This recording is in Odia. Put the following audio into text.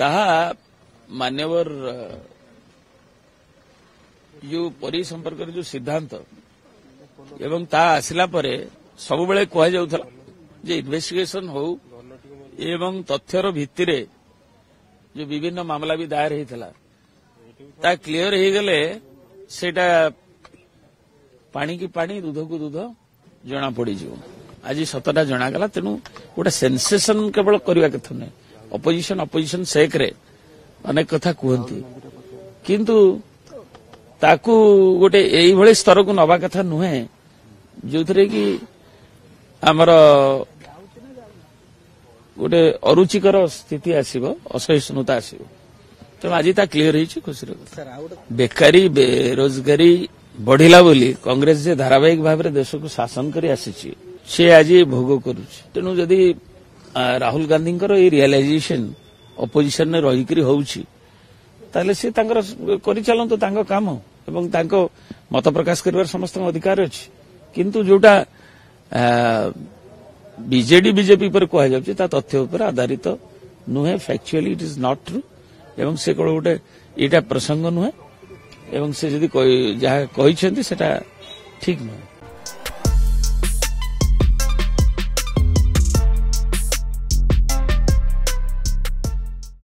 ତାହା ମାନ୍ୟବର ଯେଉଁ ପରି ସମ୍ପର୍କରେ ଯେଉଁ ସିଦ୍ଧାନ୍ତ ଏବଂ ତାହା ଆସିଲା ପରେ ସବୁବେଳେ କୁହାଯାଉଥିଲା ଯେ ଇନ୍ଭେଷ୍ଟିଗେସନ୍ ହେଉ ଏବଂ ତଥ୍ୟର ଭିତ୍ତିରେ ଯେଉଁ ବିଭିନ୍ନ ମାମଲା ବି ଦାୟର ହୋଇଥିଲା ତାହା କ୍ଲିୟର ହୋଇଗଲେ ସେଇଟା ପାଣିକି ପାଣି ଦୁଧକୁ ଦୁଧ ଜଣାପଡ଼ିଯିବ ଆଜି ସତଟା ଜଣାଗଲା ତେଣୁ ଗୋଟେ ସେନ୍ସେସନ୍ କେବଳ କରିବା କଥା ନୁହେଁ ଅପୋଜିସନ ଅପୋଜିସନ ସେକରେ ଅନେକ କଥା କୁହନ୍ତି କିନ୍ତୁ ତାକୁ ଗୋଟେ ଏଇଭଳି ସ୍ତରକୁ ନେବା କଥା ନୁହେଁ ଯେଉଁଥିରେ କି ଆମର ଗୋଟେ ଅରୁଚିକର ସ୍ଥିତି ଆସିବ ଅସହିଷ୍ଣୁତା ଆସିବ ତେଣୁ ଆଜି ତା କ୍ଲିୟର ହେଇଛି ଖୁସିର ବେକାରୀ ବେରୋଜଗାରୀ ବଢିଲା ବୋଲି କଂଗ୍ରେସ ଯେ ଧାରାବାହିକ ଭାବରେ ଦେଶକୁ ଶାସନ କରି ଆସିଛି ସେ ଆଜି ଭୋଗ କରୁଛି ତେଣୁ ଯଦି ରାହୁଲ ଗାନ୍ଧୀଙ୍କର ଏଇ ରିଆଲାଇଜେସନ୍ ଅପୋଜିସନରେ ରହିକରି ହେଉଛି ତାହେଲେ ସେ ତାଙ୍କର କରିଚାଲନ୍ତୁ ତାଙ୍କ କାମ ଏବଂ ତାଙ୍କ ମତ ପ୍ରକାଶ କରିବାର ସମସ୍ତଙ୍କ ଅଧିକାର ଅଛି କିନ୍ତୁ ଯେଉଁଟା ବିଜେଡି ବିଜେପି ଉପରେ କୁହାଯାଉଛି ତା ତଥ୍ୟ ଉପରେ ଆଧାରିତ ନୁହେଁ factually it is not true ଏବଂ ସେ କ'ଣ ଗୋଟେ ଏଇଟା ପ୍ରସଙ୍ଗ ନୁହେଁ ଏବଂ ସେ ଯଦି ଯାହା କହିଛନ୍ତି ସେଟା ଠିକ୍ ନୁହେଁ